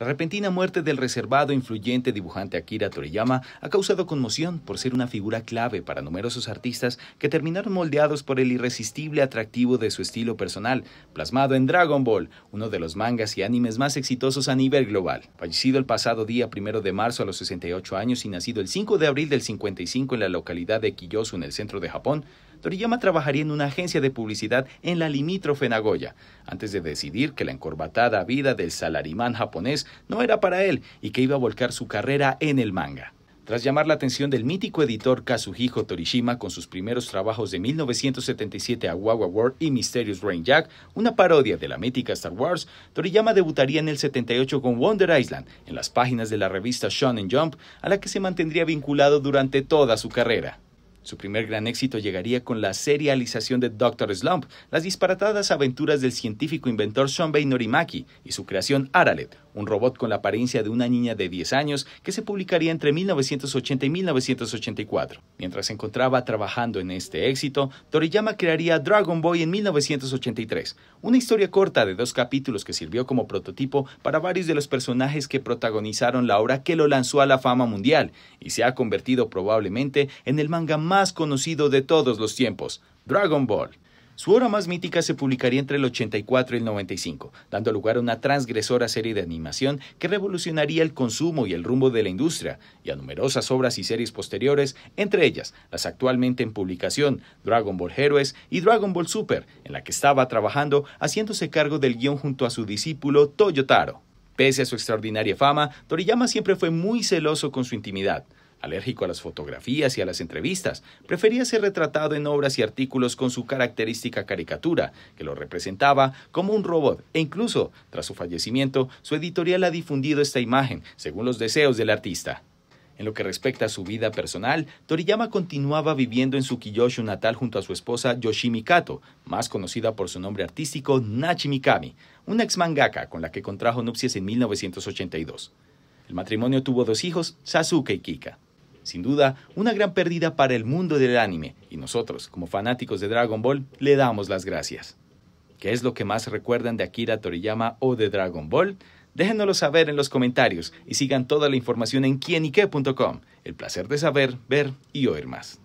La repentina muerte del reservado e influyente dibujante Akira Toriyama ha causado conmoción por ser una figura clave para numerosos artistas que terminaron moldeados por el irresistible atractivo de su estilo personal, plasmado en Dragon Ball, uno de los mangas y animes más exitosos a nivel global. Fallecido el pasado día 1 de marzo a los 68 años y nacido el 5 de abril del 55 en la localidad de Kiyosu en el centro de Japón, Toriyama trabajaría en una agencia de publicidad en la limítrofe Nagoya, antes de decidir que la encorbatada vida del salarimán japonés no era para él y que iba a volcar su carrera en el manga. Tras llamar la atención del mítico editor Kazuhiko Torishima con sus primeros trabajos de 1977 a Wawa World y Mysterious Rain Jack, una parodia de la mítica Star Wars, Toriyama debutaría en el 78 con Wonder Island, en las páginas de la revista Shonen Jump, a la que se mantendría vinculado durante toda su carrera. Su primer gran éxito llegaría con la serialización de Doctor Slump, las disparatadas aventuras del científico inventor Shunbei Norimaki y su creación Aralet, un robot con la apariencia de una niña de 10 años que se publicaría entre 1980 y 1984. Mientras se encontraba trabajando en este éxito, Toriyama crearía Dragon Boy en 1983, una historia corta de dos capítulos que sirvió como prototipo para varios de los personajes que protagonizaron la obra que lo lanzó a la fama mundial y se ha convertido probablemente en el manga más conocido de todos los tiempos, Dragon Ball. Su obra más mítica se publicaría entre el 84 y el 95, dando lugar a una transgresora serie de animación que revolucionaría el consumo y el rumbo de la industria, y a numerosas obras y series posteriores, entre ellas las actualmente en publicación Dragon Ball Heroes y Dragon Ball Super, en la que estaba trabajando haciéndose cargo del guión junto a su discípulo Toyotaro. Pese a su extraordinaria fama, Toriyama siempre fue muy celoso con su intimidad. Alérgico a las fotografías y a las entrevistas, prefería ser retratado en obras y artículos con su característica caricatura, que lo representaba como un robot, e incluso, tras su fallecimiento, su editorial ha difundido esta imagen, según los deseos del artista. En lo que respecta a su vida personal, Toriyama continuaba viviendo en su Kiyoshi natal junto a su esposa Yoshimi Kato, más conocida por su nombre artístico Nachi Mikami, una ex mangaka con la que contrajo nupcias en 1982. El matrimonio tuvo dos hijos, Sasuke y Kika. Sin duda, una gran pérdida para el mundo del anime, y nosotros, como fanáticos de Dragon Ball, le damos las gracias. ¿Qué es lo que más recuerdan de Akira Toriyama o de Dragon Ball? Déjenoslo saber en los comentarios y sigan toda la información en quienyque.com. El placer de saber, ver y oír más.